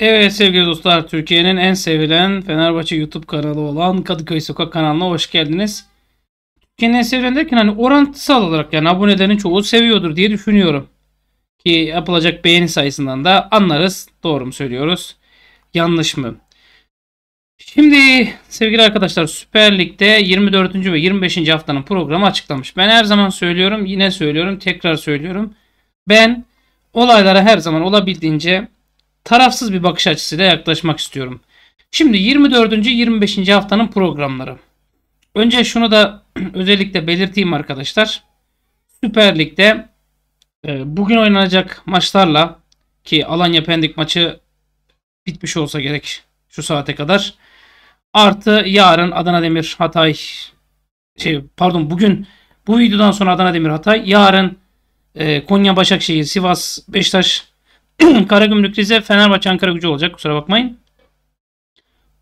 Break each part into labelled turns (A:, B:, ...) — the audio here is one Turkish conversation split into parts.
A: Evet sevgili dostlar, Türkiye'nin en sevilen Fenerbahçe YouTube kanalı olan Kadıköy Sokak kanalına hoş geldiniz. Türkiye'nin en sevilen derken hani orantısal olarak yani abonelerin çoğu seviyordur diye düşünüyorum. Ki yapılacak beğeni sayısından da anlarız. Doğru mu söylüyoruz? Yanlış mı? Şimdi sevgili arkadaşlar Süper Lig'de 24. ve 25. haftanın programı açıklamış. Ben her zaman söylüyorum, yine söylüyorum, tekrar söylüyorum. Ben olaylara her zaman olabildiğince tarafsız bir bakış açısıyla yaklaşmak istiyorum. Şimdi 24. 25. haftanın programları. Önce şunu da özellikle belirteyim arkadaşlar. Süper Lig'de e, bugün oynanacak maçlarla ki Alanya Pendik maçı bitmiş olsa gerek şu saate kadar. Artı yarın Adana Demir Hatay şey pardon bugün bu videodan sonra Adana Demir Hatay yarın e, Konya Başakşehir Sivas Beşiktaş Karagümrük Rize Fenerbahçe Ankara gücü olacak kusura bakmayın.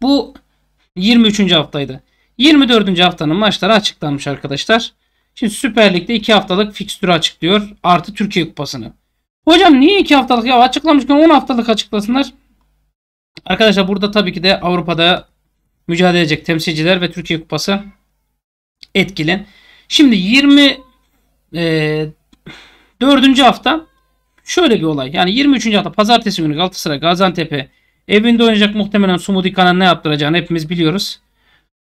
A: Bu 23. haftaydı. 24. haftanın maçları açıklanmış arkadaşlar. Şimdi Süper Lig'de 2 haftalık fikstürü açıklıyor. Artı Türkiye Kupası'nı. Hocam niye 2 haftalık ya açıklamışken 10 haftalık açıklasınlar. Arkadaşlar burada tabii ki de Avrupa'da mücadele edecek temsilciler ve Türkiye Kupası etkili. Şimdi 20 e, 4. hafta Şöyle bir olay. Yani 23. hafta pazartesi günü Galatasaray Gaziantep'e evinde oynayacak muhtemelen Sumudikan'a ne yaptıracağını hepimiz biliyoruz.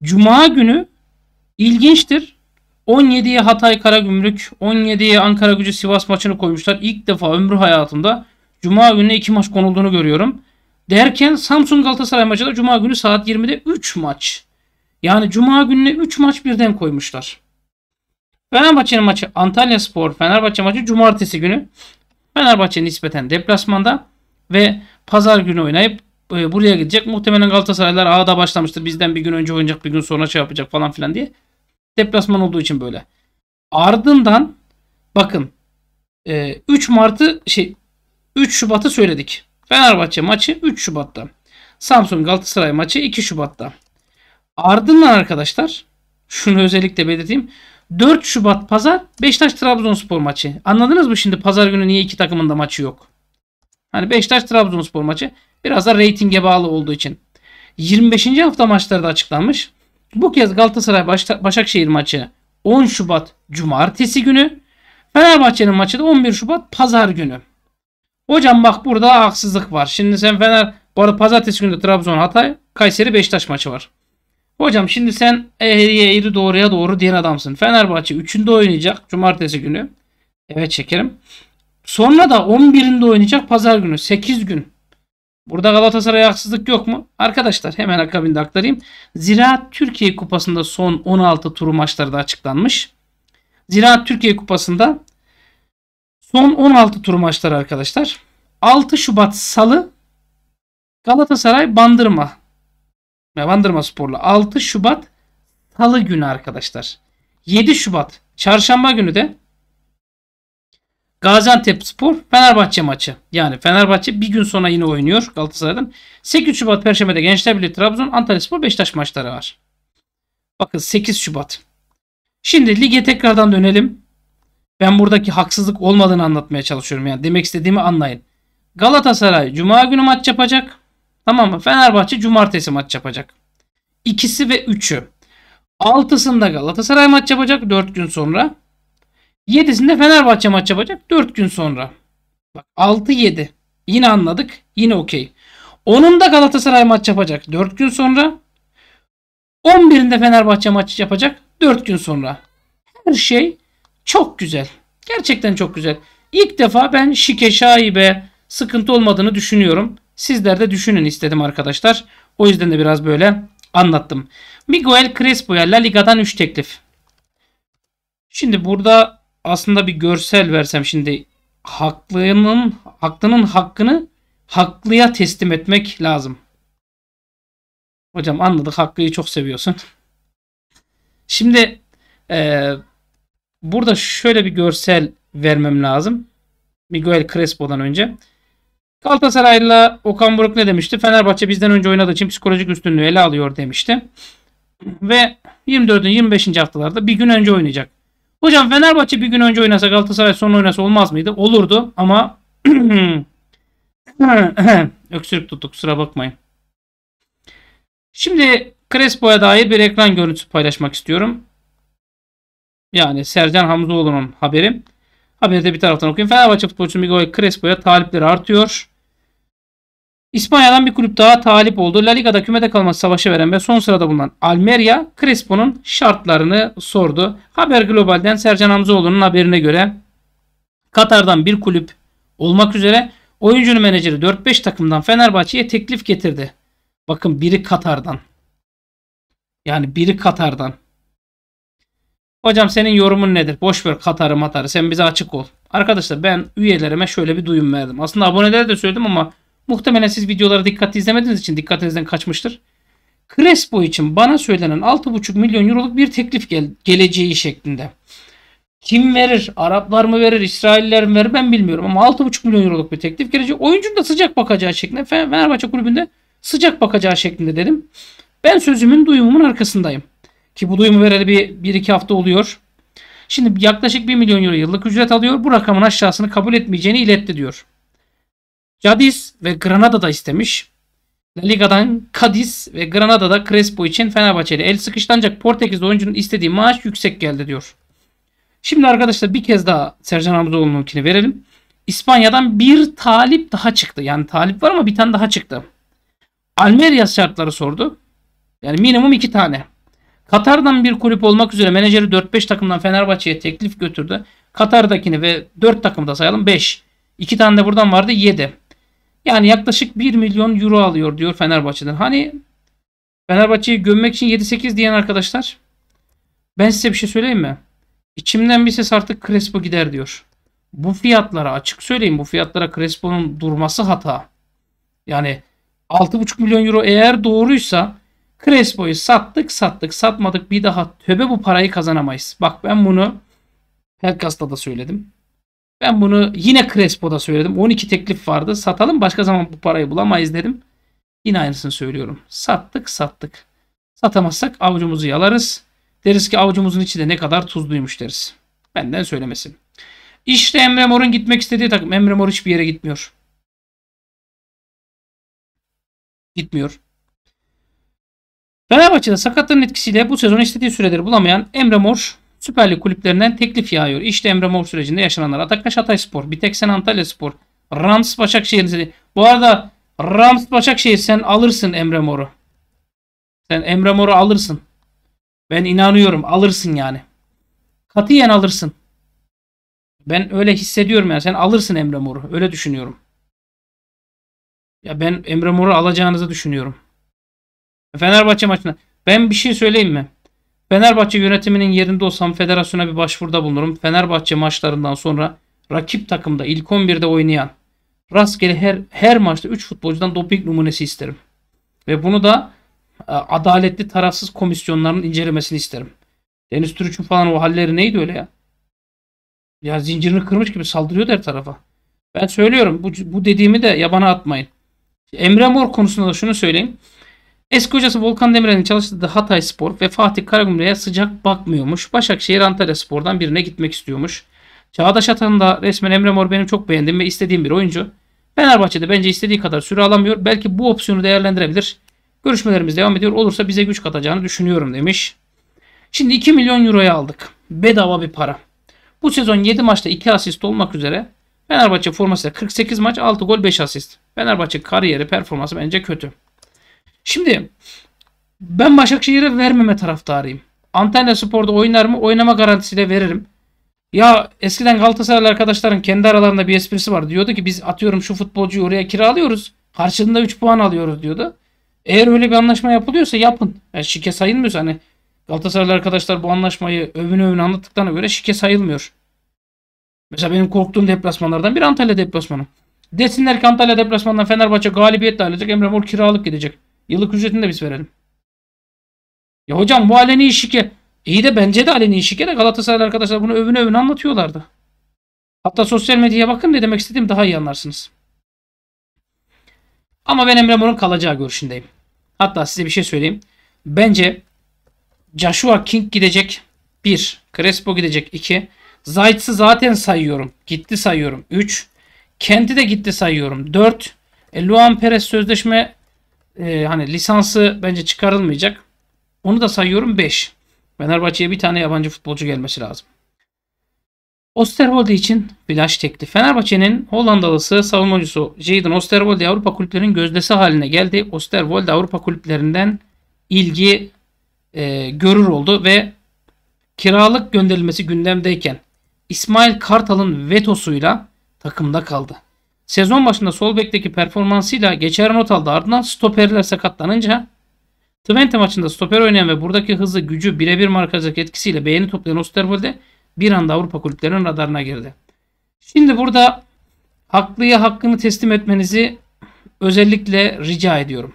A: Cuma günü ilginçtir. 17'ye Hatay Karagümrük, 17'ye Ankara Gücü Sivas maçını koymuşlar. İlk defa ömrü hayatımda Cuma günü iki maç konulduğunu görüyorum. Derken Samsun Galatasaray maçı da Cuma günü saat 20'de 3 maç. Yani Cuma gününe 3 maç birden koymuşlar. Fenerbahçe'nin maçı Antalya Spor, Fenerbahçe maçı Cumartesi günü. Fenerbahçe nispeten deplasmanda ve pazar günü oynayıp e, buraya gidecek. Muhtemelen Galatasaraylar ağda başlamıştır. Bizden bir gün önce oynayacak bir gün sonra şey yapacak falan filan diye. Deplasman olduğu için böyle. Ardından bakın 3 e, Mart'ı şey 3 Şubat'ı söyledik. Fenerbahçe maçı 3 Şubat'ta. Samsun Galatasaray maçı 2 Şubat'ta. Ardından arkadaşlar şunu özellikle belirteyim. 4 Şubat pazar Beşiktaş Trabzonspor maçı. Anladınız mı şimdi pazar günü niye iki takımın da maçı yok? Hani Beşiktaş Trabzonspor maçı biraz da reytinge bağlı olduğu için. 25. hafta maçları da açıklanmış. Bu kez Galatasaray Başakşehir maçı 10 Şubat cumartesi günü. Fenerbahçe'nin maçı da 11 Şubat pazar günü. Hocam bak burada haksızlık var. Şimdi sen Fener bu arada pazartesi günü de Trabzon Hatay, Kayseri Beşiktaş maçı var. Hocam şimdi sen eğriye eğri doğruya doğru diyen adamsın. Fenerbahçe 3'ünde oynayacak cumartesi günü. Evet çekerim. Sonra da 11'inde oynayacak pazar günü. 8 gün. Burada Galatasaray haksızlık yok mu? Arkadaşlar hemen akabinde aktarayım. Ziraat Türkiye Kupası'nda son 16 turu maçları da açıklanmış. Ziraat Türkiye Kupası'nda son 16 tur maçları arkadaşlar. 6 Şubat Salı Galatasaray Bandırma Bandırma Spor'la 6 Şubat Salı günü arkadaşlar. 7 Şubat Çarşamba günü de Gaziantep Spor Fenerbahçe maçı. Yani Fenerbahçe bir gün sonra yine oynuyor Galatasaray'dan. 8 Şubat Perşembe'de Gençler Birliği Trabzon Antalya Spor Beşiktaş maçları var. Bakın 8 Şubat. Şimdi lige tekrardan dönelim. Ben buradaki haksızlık olmadığını anlatmaya çalışıyorum. Yani demek istediğimi anlayın. Galatasaray Cuma günü maç yapacak. Tamam mı? Fenerbahçe cumartesi maç yapacak. İkisi ve üçü. Altısında Galatasaray maç yapacak 4 gün sonra. Yedisinde Fenerbahçe maç yapacak 4 gün sonra. Bak 6-7. Yine anladık. Yine okey. Onunda Galatasaray maç yapacak 4 gün sonra. 11'inde Fenerbahçe maç yapacak 4 gün sonra. Her şey çok güzel. Gerçekten çok güzel. İlk defa ben şike şaibe sıkıntı olmadığını düşünüyorum. Sizler de düşünün istedim arkadaşlar. O yüzden de biraz böyle anlattım. Miguel Crespo'ya La Liga'dan 3 teklif. Şimdi burada aslında bir görsel versem şimdi haklının haklının hakkını haklıya teslim etmek lazım. Hocam anladık hakkıyı çok seviyorsun. Şimdi e, burada şöyle bir görsel vermem lazım. Miguel Crespo'dan önce. Galatasaray'la Okan Buruk ne demişti? Fenerbahçe bizden önce oynadığı için psikolojik üstünlüğü ele alıyor demişti. Ve 24'ün 25. haftalarda bir gün önce oynayacak. Hocam Fenerbahçe bir gün önce oynasa Galatasaray son oynasa olmaz mıydı? Olurdu ama öksürük tuttuk kusura bakmayın. Şimdi Crespo'ya dair bir ekran görüntüsü paylaşmak istiyorum. Yani Sercan Hamzoğlu'nun haberi. Haberi de bir taraftan okuyayım. Fenerbahçe futbolcu Miguel Crespo'ya talipleri artıyor. İspanya'dan bir kulüp daha talip oldu. La Liga'da kümede kalması savaşı veren ve son sırada bulunan Almeria, Crespo'nun şartlarını sordu. Haber Global'den Sercan Hamzoğlu'nun haberine göre Katar'dan bir kulüp olmak üzere oyuncunun menajeri 4-5 takımdan Fenerbahçe'ye teklif getirdi. Bakın biri Katar'dan. Yani biri Katar'dan. Hocam senin yorumun nedir? Boş ver Katar'ı matarı. Sen bize açık ol. Arkadaşlar ben üyelerime şöyle bir duyum verdim. Aslında abonelere de söyledim ama Muhtemelen siz videoları dikkatli izlemediğiniz için dikkatinizden kaçmıştır. Crespo için bana söylenen 6,5 milyon euroluk bir teklif gel geleceği şeklinde. Kim verir? Araplar mı verir? İsrailler mi verir? Ben bilmiyorum ama 6,5 milyon euroluk bir teklif gelecek. Oyuncunun da sıcak bakacağı şeklinde. Fenerbahçe kulübünde sıcak bakacağı şeklinde dedim. Ben sözümün duyumumun arkasındayım. Ki bu duyumu vereli bir 1-2 hafta oluyor. Şimdi yaklaşık 1 milyon euro yıllık ücret alıyor. Bu rakamın aşağısını kabul etmeyeceğini iletti diyor. Cadiz ve Granada'da istemiş. La Liga'dan Cadiz ve Granada'da Crespo için Fenerbahçe'de el sıkıştı ancak Portekiz oyuncunun istediği maaş yüksek geldi diyor. Şimdi arkadaşlar bir kez daha Sercan Hamzoğlu'nunkini verelim. İspanya'dan bir talip daha çıktı. Yani talip var ama bir tane daha çıktı. Almeria şartları sordu. Yani minimum iki tane. Katar'dan bir kulüp olmak üzere menajeri 4-5 takımdan Fenerbahçe'ye teklif götürdü. Katar'dakini ve 4 takımda sayalım 5. 2 tane de buradan vardı 7. Yani yaklaşık 1 milyon euro alıyor diyor Fenerbahçe'den. Hani Fenerbahçe'yi gömmek için 7-8 diyen arkadaşlar. Ben size bir şey söyleyeyim mi? İçimden bir ses artık Crespo gider diyor. Bu fiyatlara açık söyleyeyim bu fiyatlara Crespo'nun durması hata. Yani 6,5 milyon euro eğer doğruysa Crespo'yu sattık sattık satmadık bir daha töbe bu parayı kazanamayız. Bak ben bunu Pelkas'ta da söyledim. Ben bunu yine Crespo'da söyledim. 12 teklif vardı. Satalım başka zaman bu parayı bulamayız dedim. Yine aynısını söylüyorum. Sattık sattık. Satamazsak avucumuzu yalarız. Deriz ki avucumuzun içi de ne kadar tuzluymuş deriz. Benden söylemesin. İşte Emre Mor'un gitmek istediği takım. Emre Mor hiçbir yere gitmiyor. Gitmiyor. Fenerbahçe'de sakatlığın etkisiyle bu sezon istediği süreleri bulamayan Emre Mor Süper Lig kulüplerinden teklif yağıyor. İşte Emre Mor sürecinde yaşananlar. Atakaş Hatayspor, Biteksen Antalyaspor, Rams Başakşehir. Bu arada Rams Başakşehir sen alırsın Emre Mor'u. Sen Emre Mor'u alırsın. Ben inanıyorum alırsın yani. Katiyen alırsın. Ben öyle hissediyorum yani. Sen alırsın Emre Mor'u. Öyle düşünüyorum. Ya ben Emre Mor'u alacağınızı düşünüyorum. Fenerbahçe maçına. Ben bir şey söyleyeyim mi? Fenerbahçe yönetiminin yerinde olsam federasyona bir başvuruda bulunurum. Fenerbahçe maçlarından sonra rakip takımda ilk 11'de oynayan rastgele her, her maçta 3 futbolcudan doping numunesi isterim. Ve bunu da e, adaletli tarafsız komisyonların incelemesini isterim. Deniz Türüç'ün falan o halleri neydi öyle ya? Ya zincirini kırmış gibi saldırıyor her tarafa. Ben söylüyorum bu, bu dediğimi de yabana atmayın. Emre Mor konusunda da şunu söyleyeyim. Eski hocası Volkan Demirel'in çalıştığı Hatay Spor ve Fatih Karagümrük'e sıcak bakmıyormuş. Başakşehir Antalya Spor'dan birine gitmek istiyormuş. Çağdaş atanın da resmen Emre Mor benim çok beğendiğim ve istediğim bir oyuncu. Fenerbahçe'de bence istediği kadar süre alamıyor. Belki bu opsiyonu değerlendirebilir. Görüşmelerimiz devam ediyor. Olursa bize güç katacağını düşünüyorum demiş. Şimdi 2 milyon euroya aldık. Bedava bir para. Bu sezon 7 maçta 2 asist olmak üzere Fenerbahçe formasıyla 48 maç 6 gol 5 asist. Fenerbahçe kariyeri performansı bence kötü. Şimdi ben Başakşehir'e vermeme taraftarıyım. Antalya Spor'da oynar mı? Oynama garantisiyle veririm. Ya eskiden Galatasaraylı arkadaşların kendi aralarında bir esprisi var. Diyordu ki biz atıyorum şu futbolcuyu oraya kiralıyoruz. Karşılığında 3 puan alıyoruz diyordu. Eğer öyle bir anlaşma yapılıyorsa yapın. Yani şike sayılmıyorsa hani Galatasaraylı arkadaşlar bu anlaşmayı övün övün anlattıklarına göre şike sayılmıyor. Mesela benim korktuğum deplasmanlardan bir Antalya deplasmanı. Desinler ki Antalya deplasmanından Fenerbahçe galibiyetle ayrılacak. Emre Mor kiralık gidecek. Yıllık ücretini de biz verelim. Ya hocam bu aleni şike. İyi de bence de aleni şike de Galatasaray arkadaşlar bunu övün övün anlatıyorlardı. Hatta sosyal medyaya bakın ne demek istediğimi daha iyi anlarsınız. Ama ben Emre Mor'un kalacağı görüşündeyim. Hatta size bir şey söyleyeyim. Bence Joshua King gidecek 1. Crespo gidecek 2. Zayt'sı zaten sayıyorum. Gitti sayıyorum 3. Kendi de gitti sayıyorum 4. E, Luan Perez sözleşme e, hani lisansı bence çıkarılmayacak. Onu da sayıyorum 5. Fenerbahçe'ye bir tane yabancı futbolcu gelmesi lazım. Osterwolde için flash tekli. Fenerbahçe'nin Hollandalısı savunmacısı Jadon Osterwolde Avrupa kulüplerinin gözdesi haline geldi. Osterwolde Avrupa kulüplerinden ilgi e, görür oldu ve kiralık gönderilmesi gündemdeyken İsmail Kartal'ın vetosuyla takımda kaldı sezon başında sol bekteki performansıyla geçer not aldı. Ardından stoperler sakatlanınca Twente maçında stoper oynayan ve buradaki hızı gücü birebir markajdaki etkisiyle beğeni toplayan Osterwolde bir anda Avrupa kulüplerinin radarına girdi. Şimdi burada haklıya hakkını teslim etmenizi özellikle rica ediyorum.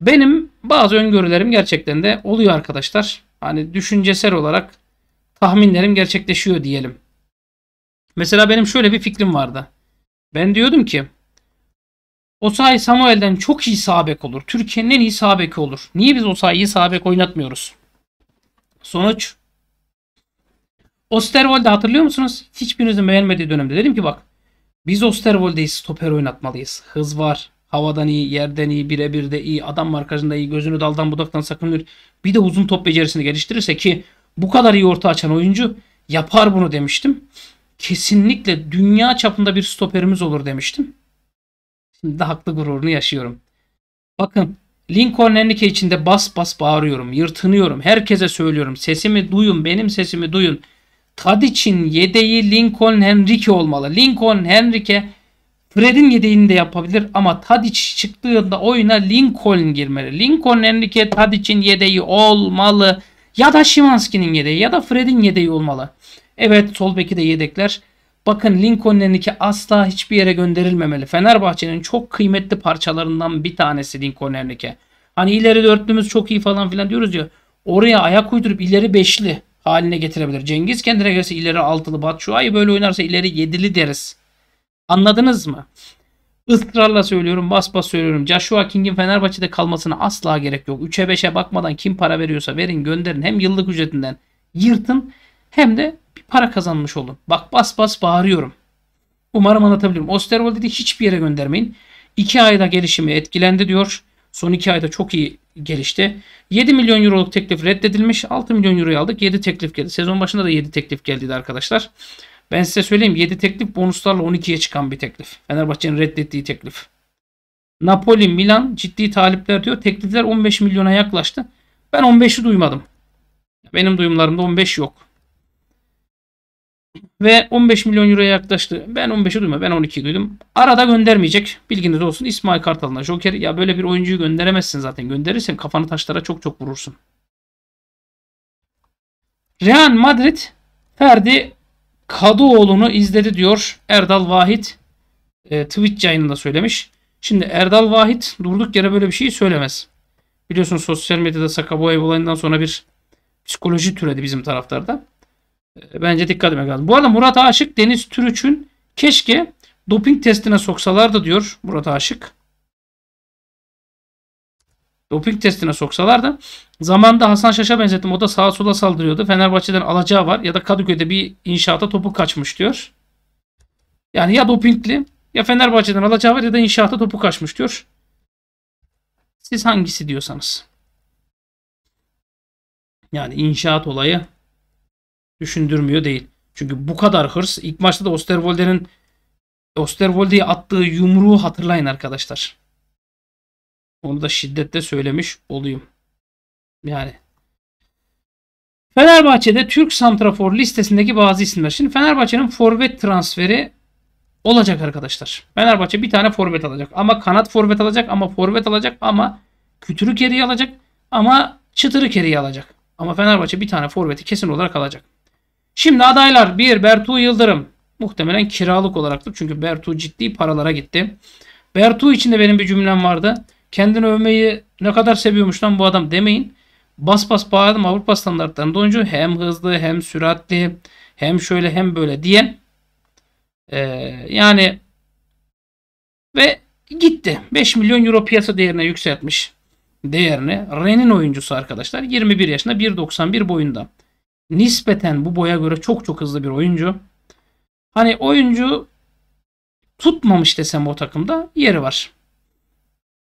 A: Benim bazı öngörülerim gerçekten de oluyor arkadaşlar. Hani düşüncesel olarak tahminlerim gerçekleşiyor diyelim. Mesela benim şöyle bir fikrim vardı. Ben diyordum ki Osay Samuel'den çok iyi sabek olur. Türkiye'nin en iyi sabeki olur. Niye biz Osay'ı sabek oynatmıyoruz? Sonuç Osterwold'e hatırlıyor musunuz? Hiçbirinizin beğenmediği dönemde dedim ki bak biz Osterwold'eyiz stoper oynatmalıyız. Hız var. Havadan iyi, yerden iyi, birebir de iyi, adam markajında iyi, gözünü daldan budaktan sakınır. Bir de uzun top becerisini geliştirirse ki bu kadar iyi orta açan oyuncu yapar bunu demiştim kesinlikle dünya çapında bir stoperimiz olur demiştim. Şimdi de haklı gururunu yaşıyorum. Bakın Lincoln Enrique içinde bas bas bağırıyorum, yırtınıyorum, herkese söylüyorum. Sesimi duyun, benim sesimi duyun. Tadic'in yedeği Lincoln Henrique olmalı. Lincoln Henrique Fred'in yedeğini de yapabilir ama Tadic çıktığında oyuna Lincoln girmeli. Lincoln Henrique Tadic'in yedeği olmalı. Ya da Şimanski'nin yedeği ya da Fred'in yedeği olmalı. Evet sol beki de yedekler. Bakın Lincoln'in iki asla hiçbir yere gönderilmemeli. Fenerbahçe'nin çok kıymetli parçalarından bir tanesi Lincoln Ernike. Hani ileri dörtlümüz çok iyi falan filan diyoruz ya. Oraya ayak uydurup ileri beşli haline getirebilir. Cengiz kendine gelirse ileri altılı. Batshuayi böyle oynarsa ileri yedili deriz. Anladınız mı? Israrla söylüyorum bas bas söylüyorum. Joshua King'in Fenerbahçe'de kalmasına asla gerek yok. 3'e 5'e bakmadan kim para veriyorsa verin gönderin. Hem yıllık ücretinden yırtın hem de para kazanmış oldum. Bak bas bas bağırıyorum. Umarım anlatabilirim. Osterwold'i hiçbir yere göndermeyin. 2 ayda gelişimi etkilendi diyor. Son 2 ayda çok iyi gelişti. 7 milyon euroluk teklif reddedilmiş. 6 milyon euroyu aldık. 7 teklif geldi. Sezon başında da 7 teklif geldiydi arkadaşlar. Ben size söyleyeyim 7 teklif bonuslarla 12'ye çıkan bir teklif. Fenerbahçe'nin reddettiği teklif. Napoli, Milan ciddi talipler diyor. Teklifler 15 milyona yaklaştı. Ben 15'i duymadım. Benim duyumlarımda 15 yok. Ve 15 milyon euroya yaklaştı. Ben 15'i duymadım. Ben 12'yi duydum. Arada göndermeyecek. Bilginiz olsun. İsmail Kartal'ına Joker. Ya böyle bir oyuncuyu gönderemezsin zaten. Gönderirsen kafanı taşlara çok çok vurursun. Real Madrid Ferdi Kadıoğlu'nu izledi diyor Erdal Vahit e, Twitch yayınında söylemiş. Şimdi Erdal Vahit durduk yere böyle bir şey söylemez. Biliyorsun sosyal medyada Sakaboy olayından sonra bir psikoloji türedi bizim taraftarda. Ee, bence dikkat etmek lazım. Bu arada Murat Aşık Deniz Türüç'ün keşke doping testine soksalardı diyor Murat Aşık. Doping testine soksalardı. Zamanında Hasan Şaş'a benzettim. O da sağa sola saldırıyordu. Fenerbahçe'den alacağı var ya da Kadıköy'de bir inşaata topu kaçmış diyor. Yani ya dopingli ya Fenerbahçe'den alacağı var ya da inşaata topu kaçmış diyor. Siz hangisi diyorsanız. Yani inşaat olayı düşündürmüyor değil. Çünkü bu kadar hırs. İlk maçta da Osterwolde'nin Osterwolde'ye attığı yumruğu hatırlayın arkadaşlar. Onu da şiddetle söylemiş olayım. Yani Fenerbahçe'de Türk santrafor listesindeki bazı isimler. Şimdi Fenerbahçe'nin forvet transferi olacak arkadaşlar. Fenerbahçe bir tane forvet alacak. Ama kanat forvet alacak ama forvet alacak ama kütürü geriye alacak ama çıtırı geriye alacak. Ama Fenerbahçe bir tane forveti kesin olarak alacak. Şimdi adaylar 1 Bertu Yıldırım. Muhtemelen kiralık olaraktır. Çünkü Bertu ciddi paralara gitti. Bertu için de benim bir cümlem vardı. Kendini övmeyi ne kadar seviyormuş lan bu adam demeyin. Bas bas bağırdım Avrupa standartlarında oyuncu. Hem hızlı hem süratli hem şöyle hem böyle diyen. Ee, yani ve gitti. 5 milyon euro piyasa değerine yükseltmiş değerini. Ren'in oyuncusu arkadaşlar. 21 yaşında 1.91 boyunda nispeten bu boya göre çok çok hızlı bir oyuncu. Hani oyuncu tutmamış desem o takımda yeri var.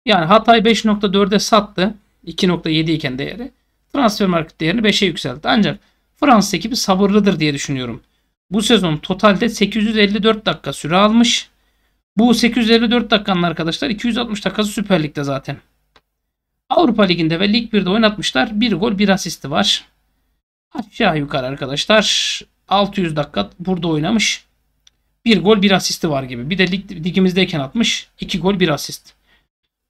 A: Yani Hatay 5.4'e sattı. 2.7 iken değeri. Transfer market değerini 5'e yükseltti. Ancak Fransız ekibi sabırlıdır diye düşünüyorum. Bu sezon totalde 854 dakika süre almış. Bu 854 dakikanın arkadaşlar 260 dakikası Süper Lig'de zaten. Avrupa Ligi'nde ve Lig 1'de oynatmışlar. Bir gol bir asisti var. Aşağı yukarı arkadaşlar 600 dakika burada oynamış. Bir gol bir asisti var gibi. Bir de lig, ligimizdeyken atmış. iki gol bir asist.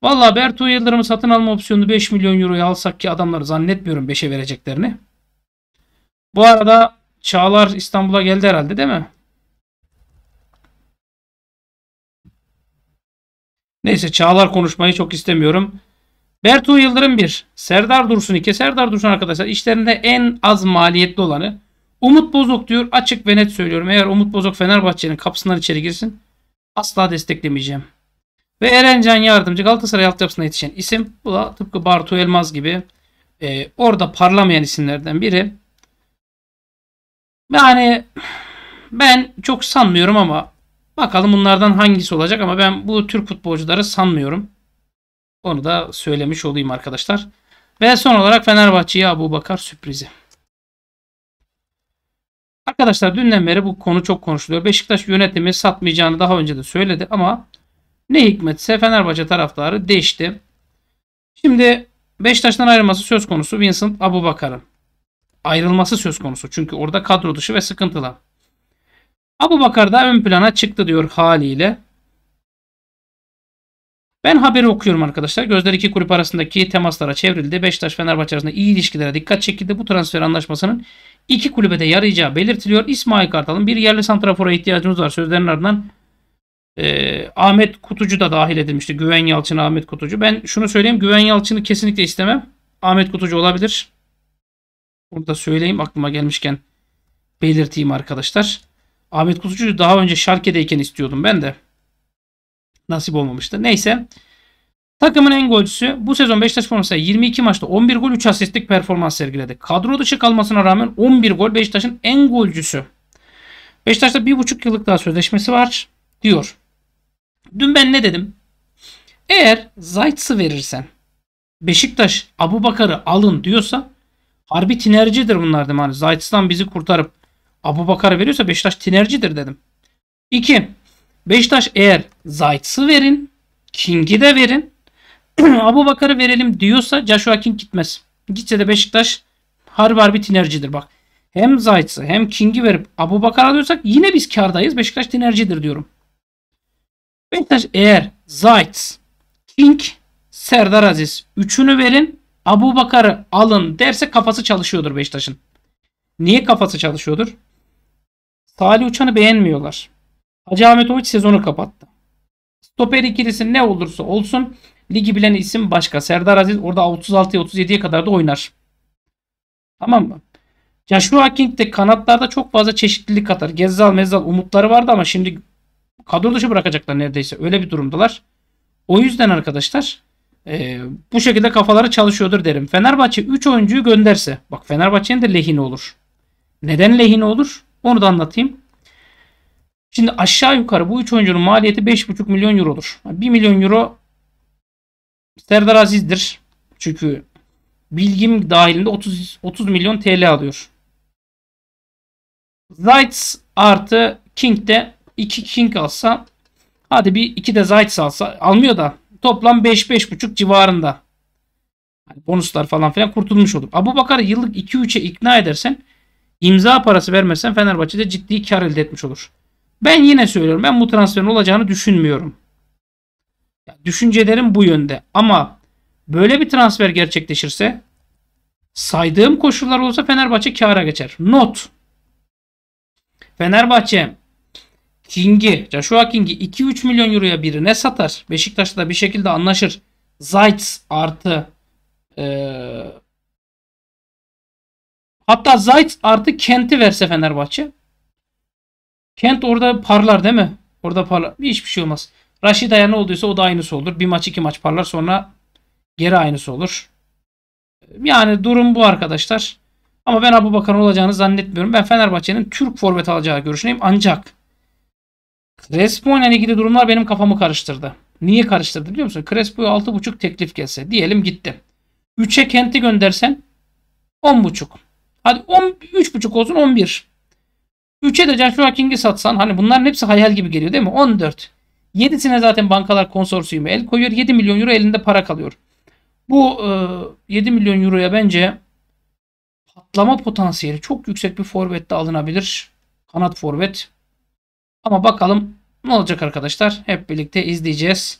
A: Valla Bertu Yıldırım'ı satın alma opsiyonu 5 milyon euroya alsak ki adamları zannetmiyorum 5'e vereceklerini. Bu arada Çağlar İstanbul'a geldi herhalde değil mi? Neyse Çağlar konuşmayı çok istemiyorum. Bertu Yıldırım 1. Serdar Dursun 2. Serdar Dursun arkadaşlar işlerinde en az maliyetli olanı. Umut Bozok diyor. Açık ve net söylüyorum. Eğer Umut Bozok Fenerbahçe'nin kapısından içeri girsin asla desteklemeyeceğim. Ve Erencan Yardımcı Galatasaray altyapısına yetişen isim. Bu da tıpkı Bartu Elmaz gibi e, orada parlamayan isimlerden biri. Yani ben çok sanmıyorum ama bakalım bunlardan hangisi olacak ama ben bu Türk futbolcuları sanmıyorum. Onu da söylemiş olayım arkadaşlar. Ve son olarak Fenerbahçe'ye Abu Bakar sürprizi. Arkadaşlar dünden beri bu konu çok konuşuluyor. Beşiktaş yönetimi satmayacağını daha önce de söyledi ama ne hikmetse Fenerbahçe taraftarı değişti. Şimdi Beşiktaş'tan ayrılması söz konusu Vincent Bakar'ın Ayrılması söz konusu çünkü orada kadro dışı ve sıkıntılı. Bakar da ön plana çıktı diyor haliyle. Ben haberi okuyorum arkadaşlar. Gözler iki kulüp arasındaki temaslara çevrildi. Beşiktaş Fenerbahçe arasında iyi ilişkilere dikkat çekildi. Bu transfer anlaşmasının iki kulübe de yarayacağı belirtiliyor. İsmail Kartal'ın bir yerli santrafora ihtiyacımız var Sözlerin ardından e, Ahmet Kutucu da dahil edilmişti. Güven Yalçın, Ahmet Kutucu. Ben şunu söyleyeyim. Güven Yalçın'ı kesinlikle istemem. Ahmet Kutucu olabilir. Bunu da söyleyeyim aklıma gelmişken belirteyim arkadaşlar. Ahmet Kutucu daha önce Şarke'deyken istiyordum ben de nasip olmamıştı. Neyse. Takımın en golcüsü bu sezon Beşiktaş formasıyla 22 maçta 11 gol 3 asistlik performans sergiledi. Kadro dışı kalmasına rağmen 11 gol Beşiktaş'ın en golcüsü. Beşiktaş'ta 1,5 yıllık daha sözleşmesi var diyor. Dün ben ne dedim? Eğer Zayt'sı verirsen Beşiktaş Abu Bakar'ı alın diyorsa harbi tinercidir bunlar dedim. Hani Zayt'stan bizi kurtarıp Abu Bakar'ı veriyorsa Beşiktaş tinercidir dedim. 2. Beşiktaş eğer Zayt'sı verin, King'i de verin. Abu Bakar'ı verelim diyorsa Joshua King gitmez. Gitse de Beşiktaş harbi harbi tinercidir bak. Hem Zayt'sı hem King'i verip Abu Bakar'a diyorsak yine biz kardayız. Beşiktaş tinercidir diyorum. Beşiktaş eğer Zayt, King, Serdar Aziz üçünü verin. Abu Bakar'ı alın derse kafası çalışıyordur Beşiktaş'ın. Niye kafası çalışıyordur? Salih Uçan'ı beğenmiyorlar. Hacı Ahmetoviç sezonu kapattı. Stoper ikilisi ne olursa olsun ligi bilen isim başka. Serdar Aziz orada 36'ya 37'ye kadar da oynar. Tamam mı? Joshua King de kanatlarda çok fazla çeşitlilik katar. Gezzal, Mezzal umutları vardı ama şimdi kadro dışı bırakacaklar neredeyse. Öyle bir durumdalar. O yüzden arkadaşlar e, bu şekilde kafaları çalışıyordur derim. Fenerbahçe 3 oyuncuyu gönderse. Bak Fenerbahçe'nin de lehine olur. Neden lehine olur? Onu da anlatayım. Şimdi aşağı yukarı bu 3 oyuncunun maliyeti 5,5 milyon eurodur. 1 milyon euro Serdar Aziz'dir. Çünkü bilgim dahilinde 30, 30 milyon TL alıyor. Zayt's artı King de 2 King alsa hadi bir 2 de Zayt's alsa almıyor da toplam 5-5,5 civarında. Hani bonuslar falan filan kurtulmuş olur. Abu bakar yıllık 2-3'e ikna edersen imza parası vermezsen Fenerbahçe'de ciddi kar elde etmiş olur. Ben yine söylüyorum ben bu transferin olacağını düşünmüyorum. Düşüncelerim bu yönde ama böyle bir transfer gerçekleşirse saydığım koşullar olsa Fenerbahçe kâra geçer. Not. Fenerbahçe King'i, Joshua King'i 2-3 milyon euroya birine satar. Beşiktaş'ta bir şekilde anlaşır. Zayt artı ee, hatta Zayt artı Kent'i verse Fenerbahçe Kent orada parlar değil mi? Orada parlar. Hiçbir şey olmaz. Raşida'ya ne olduysa o da aynısı olur. Bir maç iki maç parlar sonra geri aynısı olur. Yani durum bu arkadaşlar. Ama ben Abu Bakan olacağını zannetmiyorum. Ben Fenerbahçe'nin Türk forvet alacağı görüşündeyim. Ancak Crespo ile ilgili durumlar benim kafamı karıştırdı. Niye karıştırdı biliyor musun? Crespo'ya 6.5 teklif gelse. Diyelim gitti. 3'e Kent'i göndersen 10.5. Hadi 10, 3.5 olsun 11. 3'e de Joshua King'i satsan hani bunların hepsi hayal gibi geliyor değil mi? 14. 7'sine zaten bankalar konsorsiyumu el koyuyor. 7 milyon euro elinde para kalıyor. Bu e, 7 milyon euroya bence patlama potansiyeli çok yüksek bir forvet de alınabilir. Kanat forvet. Ama bakalım ne olacak arkadaşlar. Hep birlikte izleyeceğiz.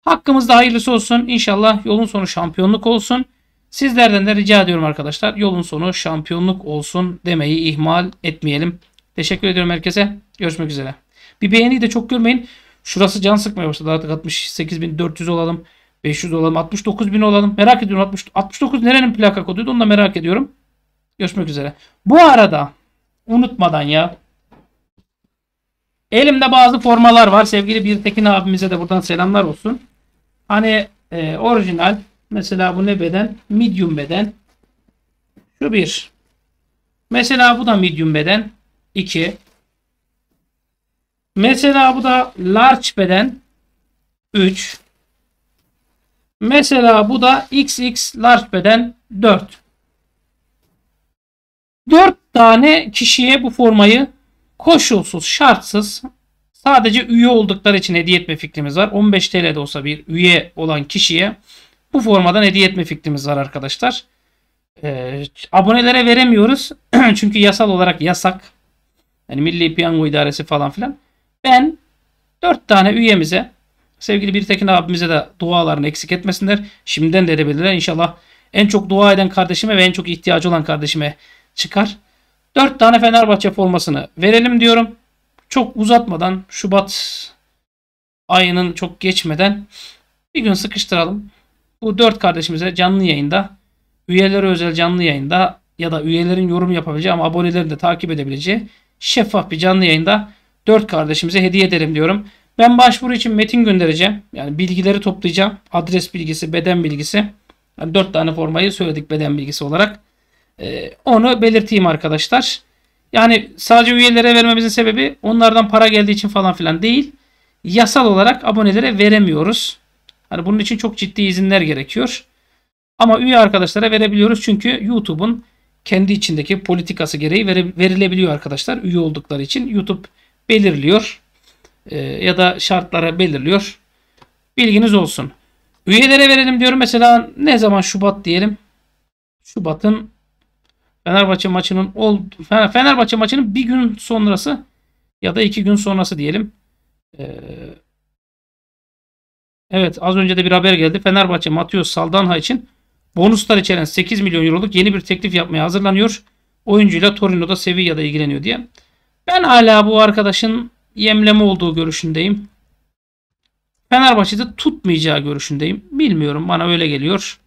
A: Hakkımızda hayırlısı olsun. İnşallah yolun sonu şampiyonluk olsun. Sizlerden de rica ediyorum arkadaşlar. Yolun sonu şampiyonluk olsun demeyi ihmal etmeyelim. Teşekkür ediyorum herkese. Görüşmek üzere. Bir beğeni de çok görmeyin. Şurası can sıkmaya başladı artık 68.400 olalım. 500 olalım. 69.000 olalım. Merak ediyorum 60, 69 nerenin plaka koduydu onu da merak ediyorum. Görüşmek üzere. Bu arada unutmadan ya. Elimde bazı formalar var. Sevgili Birtekin abimize de buradan selamlar olsun. Hani e, orijinal mesela bu ne beden? Medium beden. Şu bir. Mesela bu da medium beden. 2. Mesela bu da large beden 3. Mesela bu da XX large beden 4. 4 tane kişiye bu formayı koşulsuz, şartsız sadece üye oldukları için hediye etme fikrimiz var. 15 TL de olsa bir üye olan kişiye bu formadan hediye etme fikrimiz var arkadaşlar. Ee, abonelere veremiyoruz. Çünkü yasal olarak yasak. Yani Milli Piyango İdaresi falan filan. Ben dört tane üyemize sevgili Birtekin abimize de dualarını eksik etmesinler. Şimdiden de edebilirler. İnşallah en çok dua eden kardeşime ve en çok ihtiyacı olan kardeşime çıkar. Dört tane Fenerbahçe formasını verelim diyorum. Çok uzatmadan Şubat ayının çok geçmeden bir gün sıkıştıralım. Bu dört kardeşimize canlı yayında üyeleri özel canlı yayında ya da üyelerin yorum yapabileceği ama abonelerin de takip edebileceği şeffaf bir canlı yayında 4 kardeşimize hediye ederim diyorum. Ben başvuru için metin göndereceğim. Yani bilgileri toplayacağım. Adres bilgisi, beden bilgisi. Yani 4 tane formayı söyledik beden bilgisi olarak. Ee, onu belirteyim arkadaşlar. Yani sadece üyelere vermemizin sebebi onlardan para geldiği için falan filan değil. Yasal olarak abonelere veremiyoruz. Hani bunun için çok ciddi izinler gerekiyor. Ama üye arkadaşlara verebiliyoruz çünkü YouTube'un kendi içindeki politikası gereği verilebiliyor arkadaşlar. Üye oldukları için YouTube belirliyor e, ya da şartlara belirliyor. Bilginiz olsun. Üyelere verelim diyorum. Mesela ne zaman Şubat diyelim. Şubat'ın Fenerbahçe maçının ol Fenerbahçe maçının bir gün sonrası ya da iki gün sonrası diyelim. E, evet az önce de bir haber geldi. Fenerbahçe Matius Saldanha için bonuslar içeren 8 milyon euroluk yeni bir teklif yapmaya hazırlanıyor. Oyuncuyla Torino'da Sevilla'da ilgileniyor diye. Ben hala bu arkadaşın yemleme olduğu görüşündeyim. Fenerbahçe'de tutmayacağı görüşündeyim. Bilmiyorum bana öyle geliyor.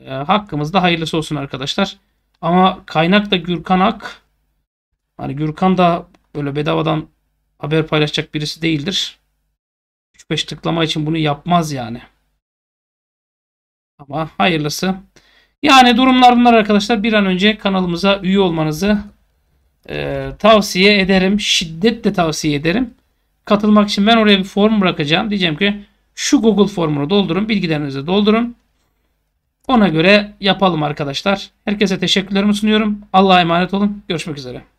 A: E, da hayırlısı olsun arkadaşlar. Ama kaynak da Gürkan Ak. Hani Gürkan da böyle bedavadan haber paylaşacak birisi değildir. 3-5 tıklama için bunu yapmaz yani. Ama hayırlısı. Yani durumlar bunlar arkadaşlar. Bir an önce kanalımıza üye olmanızı e, tavsiye ederim. Şiddetle tavsiye ederim. Katılmak için ben oraya bir form bırakacağım. Diyeceğim ki şu Google formunu doldurun. Bilgilerinizi doldurun. Ona göre yapalım arkadaşlar. Herkese teşekkürlerimi sunuyorum. Allah'a emanet olun. Görüşmek üzere.